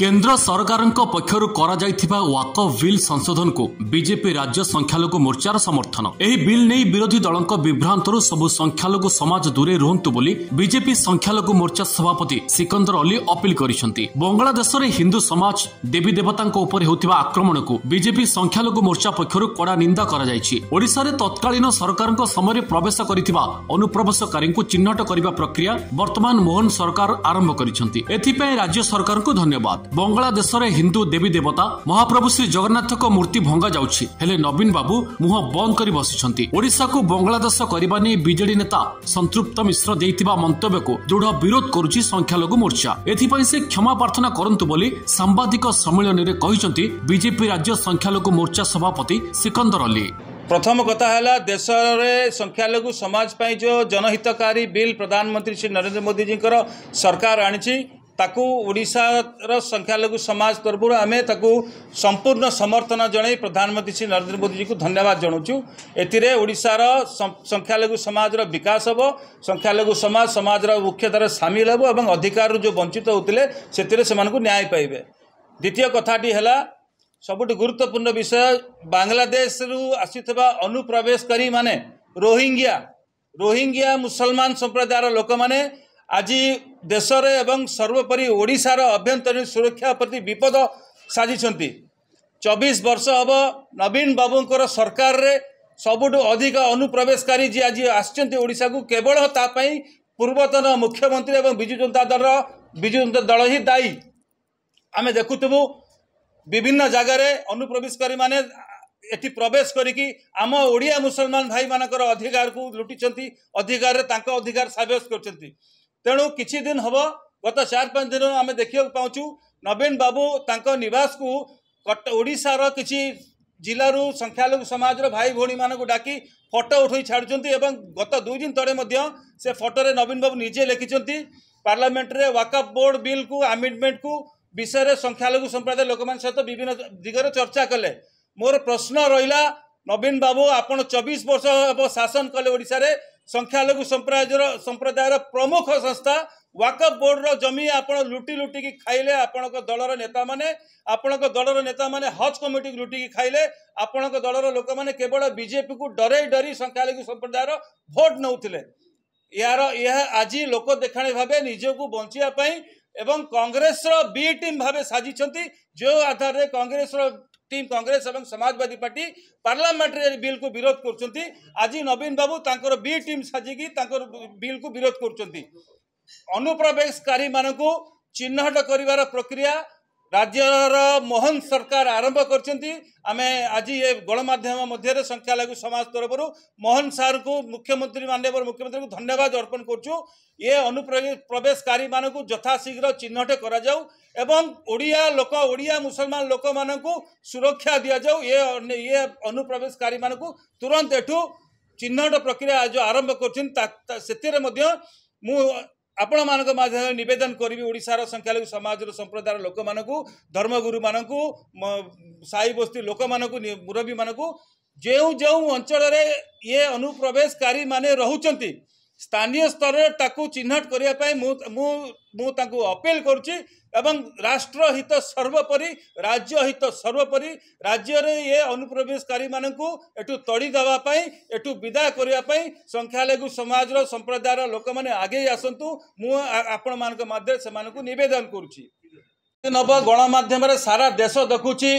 କେନ୍ଦ୍ର ସରକାରଙ୍କ ପକ୍ଷରୁ କରାଯାଇଥିବା ୱାକ ବିଲ୍ ସଂଶୋଧନକୁ ବିଜେପି ରାଜ୍ୟ ସଂଖ୍ୟାଲଘୁ ମୋର୍ଚ୍ଚାର ସମର୍ଥନ ଏହି ବିଲ୍ ନେଇ ବିରୋଧୀ ଦଳଙ୍କ ବିଭ୍ରାନ୍ତରୁ ସବୁ ସଂଖ୍ୟାଲଘୁ ସମାଜ ଦୂରେଇ ରୁହନ୍ତୁ ବୋଲି ବିଜେପି ସଂଖ୍ୟାଲଘୁ ମୋର୍ଚ୍ଚା ସଭାପତି ସିକନ୍ଦର ଅଲି ଅପିଲ୍ କରିଛନ୍ତି ବଙ୍ଗଳାଦେଶରେ ହିନ୍ଦୁ ସମାଜ ଦେବୀ ଦେବତାଙ୍କ ଉପରେ ହେଉଥିବା ଆକ୍ରମଣକୁ ବିଜେପି ସଂଖ୍ୟାଲଘୁ ମୋର୍ଚ୍ଚା ପକ୍ଷରୁ କଡ଼ା ନିନ୍ଦା କରାଯାଇଛି ଓଡ଼ିଶାରେ ତତ୍କାଳୀନ ସରକାରଙ୍କ ସମୟରେ ପ୍ରବେଶ କରିଥିବା ଅନୁପ୍ରବେଶକାରୀଙ୍କୁ ଚିହ୍ନଟ କରିବା ପ୍ରକ୍ରିୟା ବର୍ତ୍ତମାନ ମୋହନ ସରକାର ଆରମ୍ଭ କରିଛନ୍ତି ଏଥିପାଇଁ ରାଜ୍ୟ ସରକାରଙ୍କୁ ଧନ୍ୟବାଦ ବଙ୍ଗଳାଦେଶରେ ହିନ୍ଦୁ ଦେବୀ ଦେବତା ମହାପ୍ରଭୁ ଶ୍ରୀ ଜଗନ୍ନାଥଙ୍କ ମୂର୍ତ୍ତି ଭଙ୍ଗା ଯାଉଛି ହେଲେ ନବୀନ ବାବୁ ମୁହଁ ବନ୍ଦ କରି ବସିଛନ୍ତି ଓଡ଼ିଶାକୁ ବଙ୍ଗଳାଦେଶ କରିବା ନେଇ ବିଜେଡି ନେତା ସନ୍ତୃପ୍ତ ମିଶ୍ର ଦେଇଥିବା ମନ୍ତବ୍ୟକୁ ଦୃଢ଼ ବିରୋଧ କରୁଛି ସଂଖ୍ୟାଲଘୁ ମୋର୍ଚ୍ଚା ଏଥିପାଇଁ ସେ କ୍ଷମା ପ୍ରାର୍ଥନା କରନ୍ତୁ ବୋଲି ସାମ୍ବାଦିକ ସମ୍ମିଳନୀରେ କହିଛନ୍ତି ବିଜେପି ରାଜ୍ୟ ସଂଖ୍ୟାଲଘୁ ମୋର୍ଚ୍ଚା ସଭାପତି ସିକନ୍ଦର ଅଲି ପ୍ରଥମ କଥା ହେଲା ଦେଶରେ ସଂଖ୍ୟାଲଘୁ ସମାଜ ପାଇଁ ଯେଉଁ ଜନହିତକାରୀ ବିଲ୍ ପ୍ରଧାନମନ୍ତ୍ରୀ ଶ୍ରୀ ନରେନ୍ଦ୍ର ମୋଦିଜୀଙ୍କର ସରକାର ଆଣିଛି ତାକୁ ଓଡ଼ିଶାର ସଂଖ୍ୟାଲଘୁ ସମାଜ ତରଫରୁ ଆମେ ତାକୁ ସମ୍ପୂର୍ଣ୍ଣ ସମର୍ଥନ ଜଣାଇ ପ୍ରଧାନମନ୍ତ୍ରୀ ଶ୍ରୀ ନରେନ୍ଦ୍ର ମୋଦିଜୀଙ୍କୁ ଧନ୍ୟବାଦ ଜଣାଉଛୁ ଏଥିରେ ଓଡ଼ିଶାର ସଂଖ୍ୟାଲଘୁ ସମାଜର ବିକାଶ ହେବ ସଂଖ୍ୟାଲଘୁ ସମାଜ ସମାଜର ମୁଖ୍ୟଧାରାରେ ସାମିଲ ହେବ ଏବଂ ଅଧିକାରରୁ ଯେଉଁ ବଞ୍ଚିତ ହେଉଥିଲେ ସେଥିରେ ସେମାନଙ୍କୁ ନ୍ୟାୟ ପାଇବେ ଦ୍ୱିତୀୟ କଥାଟି ହେଲା ସବୁଠୁ ଗୁରୁତ୍ୱପୂର୍ଣ୍ଣ ବିଷୟ ବାଂଲାଦେଶରୁ ଆସିଥିବା ଅନୁପ୍ରବେଶକାରୀମାନେ ରୋହିଙ୍ଗ୍ୟା ରୋହିଙ୍ଗ୍ୟା ମୁସଲମାନ ସମ୍ପ୍ରଦାୟର ଲୋକମାନେ ଆଜି ଦେଶରେ ଏବଂ ସର୍ବୋପରି ଓଡ଼ିଶାର ଆଭ୍ୟନ୍ତରୀଣ ସୁରକ୍ଷା ପ୍ରତି ବିପଦ ସାଜିଛନ୍ତି ଚବିଶ ବର୍ଷ ହେବ ନବୀନ ବାବୁଙ୍କର ସରକାରରେ ସବୁଠୁ ଅଧିକ ଅନୁପ୍ରବେଶକାରୀ ଯିଏ ଆଜି ଆସିଛନ୍ତି ଓଡ଼ିଶାକୁ କେବଳ ତା ପାଇଁ ପୂର୍ବତନ ମୁଖ୍ୟମନ୍ତ୍ରୀ ଏବଂ ବିଜୁ ଜନତା ଦଳର ବିଜୁ ଜନତା ଦଳ ହିଁ ଦାୟୀ ଆମେ ଦେଖୁଥିବୁ ବିଭିନ୍ନ ଜାଗାରେ ଅନୁପ୍ରବେଶକାରୀମାନେ ଏଠି ପ୍ରବେଶ କରିକି ଆମ ଓଡ଼ିଆ ମୁସଲମାନ ଭାଇମାନଙ୍କର ଅଧିକାରକୁ ଲୁଟିଛନ୍ତି ଅଧିକାରରେ ତାଙ୍କ ଅଧିକାର ସାବ୍ୟସ୍ତ କରିଛନ୍ତି ତେଣୁ କିଛି ଦିନ ହେବ ଗତ ଚାରି ପାଞ୍ଚ ଦିନ ଆମେ ଦେଖିବାକୁ ପାଉଛୁ ନବୀନ ବାବୁ ତାଙ୍କ ନିବାସକୁ ଓଡ଼ିଶାର କିଛି ଜିଲ୍ଲାରୁ ସଂଖ୍ୟାଲଘୁ ସମାଜର ଭାଇ ଭଉଣୀମାନଙ୍କୁ ଡାକି ଫଟୋ ଉଠାଇ ଛାଡ଼ୁଛନ୍ତି ଏବଂ ଗତ ଦୁଇ ଦିନ ତଳେ ମଧ୍ୟ ସେ ଫଟୋରେ ନବୀନ ବାବୁ ନିଜେ ଲେଖିଛନ୍ତି ପାର୍ଲାମେଣ୍ଟରେ ୱାକଫ୍ ବୋର୍ଡ଼ ବିଲ୍କୁ ଆମେଣ୍ଡମେଣ୍ଟକୁ ବିଷୟରେ ସଂଖ୍ୟାଲଘୁ ସମ୍ପ୍ରଦାୟ ଲୋକମାନଙ୍କ ସହିତ ବିଭିନ୍ନ ଦିଗରେ ଚର୍ଚ୍ଚା କଲେ ମୋର ପ୍ରଶ୍ନ ରହିଲା ନବୀନ ବାବୁ ଆପଣ ଚବିଶ ବର୍ଷ ହେବ ଶାସନ କଲେ ଓଡ଼ିଶାରେ संख्यालघु संप्रदाय संप्रदायर प्रमुख संस्था वाकअप बोर्ड रमी आप लुटि लुटिकी खाइले आपण दलर नेता मैंने आपण दलर नेता मैंने हज कमिटी लुटिकी खाइले आपण दलर लोक मैंने केवल बीजेपी को डरई डरी संख्यालघु संप्रदायर भोट नौते यार यह आज लोक देखाणी भाव निजक बचापी एवं कंग्रेस बी टीम भाव साजिंट जो आधार में कंग्रेस टीम कांग्रेस एवं समाजवादी पार्टी पार्लामेंटरी बिल को विरोध कर आज नवीन बाबू तर बी टीम साजिकी बिल को विरोध करी मान चिन्हट कर प्रक्रिया राज्य मोहन सरकार आरंभ करें आज ये गणमाध्यम मध्य संख्यालघु समाज तरफ मोहन सार को मुख्यमंत्री मानव मुख्यमंत्री को धन्यवाद अर्पण करवेशी मान यथाशीघ्र चिन्हट कर लोक ओडिया मुसलमान लोक मान सुरक्षा दि जाऊ ये अनुप्रवेशी मान तुरंत यठू चिन्ह प्रक्रिया जो आरंभ कर आपण मानक नवेदन करी ओडार संख्यालघु समाज संप्रदायर लोक मान धर्मगुरु मान साई बस्ती लोक मान मुरबी मान जो जो अंचल ये अनुप्रवेशी मैंने रोचार ସ୍ଥାନୀୟ ସ୍ତରରେ ତାକୁ ଚିହ୍ନଟ କରିବା ପାଇଁ ମୁଁ ମୁଁ ମୁଁ ତାଙ୍କୁ ଅପିଲ କରୁଛି ଏବଂ ରାଷ୍ଟ୍ର ହିତ ସର୍ବୋପରି ରାଜ୍ୟ ହିତ ସର୍ବୋପରି ରାଜ୍ୟରେ ଏ ଅନୁପ୍ରବେଶକାରୀମାନଙ୍କୁ ଏଠୁ ତଡ଼ି ଦେବା ପାଇଁ ଏଠୁ ବିଦାୟ କରିବା ପାଇଁ ସଂଖ୍ୟାଲଘୁ ସମାଜର ସମ୍ପ୍ରଦାୟର ଲୋକମାନେ ଆଗେଇ ଆସନ୍ତୁ ମୁଁ ଆପଣମାନଙ୍କ ମଧ୍ୟରେ ସେମାନଙ୍କୁ ନିବେଦନ କରୁଛି ନବ ଗଣମାଧ୍ୟମରେ ସାରା ଦେଶ ଦେଖୁଛି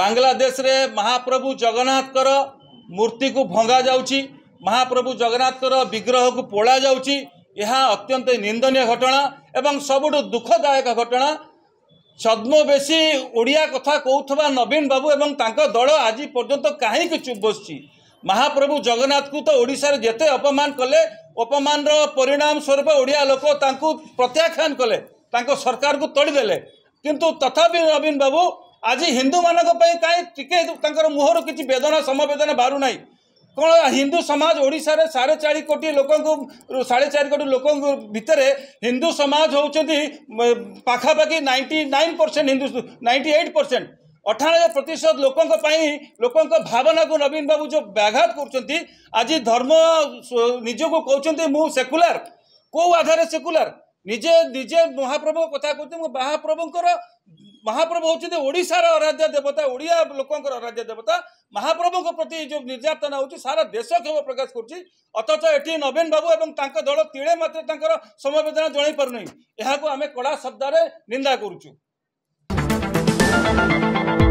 ବାଂଲାଦେଶରେ ମହାପ୍ରଭୁ ଜଗନ୍ନାଥଙ୍କର ମୂର୍ତ୍ତିକୁ ଭଙ୍ଗାଯାଉଛି ମହାପ୍ରଭୁ ଜଗନ୍ନାଥଙ୍କର ବିଗ୍ରହକୁ ପୋଡ଼ା ଯାଉଛି ଏହା ଅତ୍ୟନ୍ତ ନିନ୍ଦନୀୟ ଘଟଣା ଏବଂ ସବୁଠୁ ଦୁଃଖଦାୟକ ଘଟଣା ଛଦ୍ମବେଶୀ ଓଡ଼ିଆ କଥା କହୁଥିବା ନବୀନ ବାବୁ ଏବଂ ତାଙ୍କ ଦଳ ଆଜି ପର୍ଯ୍ୟନ୍ତ କାହିଁକି ଚୁପ୍ ବସିଛି ମହାପ୍ରଭୁ ଜଗନ୍ନାଥଙ୍କୁ ତ ଓଡ଼ିଶାରେ ଯେତେ ଅପମାନ କଲେ ଅପମାନର ପରିଣାମ ସ୍ୱରୂପ ଓଡ଼ିଆ ଲୋକ ତାଙ୍କୁ ପ୍ରତ୍ୟାଖ୍ୟାନ କଲେ ତାଙ୍କ ସରକାରକୁ ତଳିଦେଲେ କିନ୍ତୁ ତଥାପି ନବୀନ ବାବୁ ଆଜି ହିନ୍ଦୁମାନଙ୍କ ପାଇଁ କାହିଁ ଟିକେ ତାଙ୍କର ମୁହଁରୁ କିଛି ବେଦନା ସମବେଦନା ବାହାରୁ ନାହିଁ कौन हिंदू समाज ओडार साढ़े चार कोटी लोक साढ़े चार कोटी लोक हिंदू समाज हो पखापाखी ninety nine percent Hindu ninety eight percent अठानबे प्रतिशत लोकों पर लोकों भावना को नवीन बाबू जो व्याघात करम निज को कौन मुझे सेकुलार कौ आधार सेकुलार निजे निजे महाप्रभु कथा कहते महाप्रभुं महाप्रभु होशार आराध्य देवता ओडिया लोक आराध्य देवता महाप्रभु प्रति जो निर्यातना हो सारा देश क्षोभ प्रकाश कर अथच नवीन बाबू और दल तीड़े मात्र समबेदना जन पार नहीं कड़ा शब्द से निंदा कर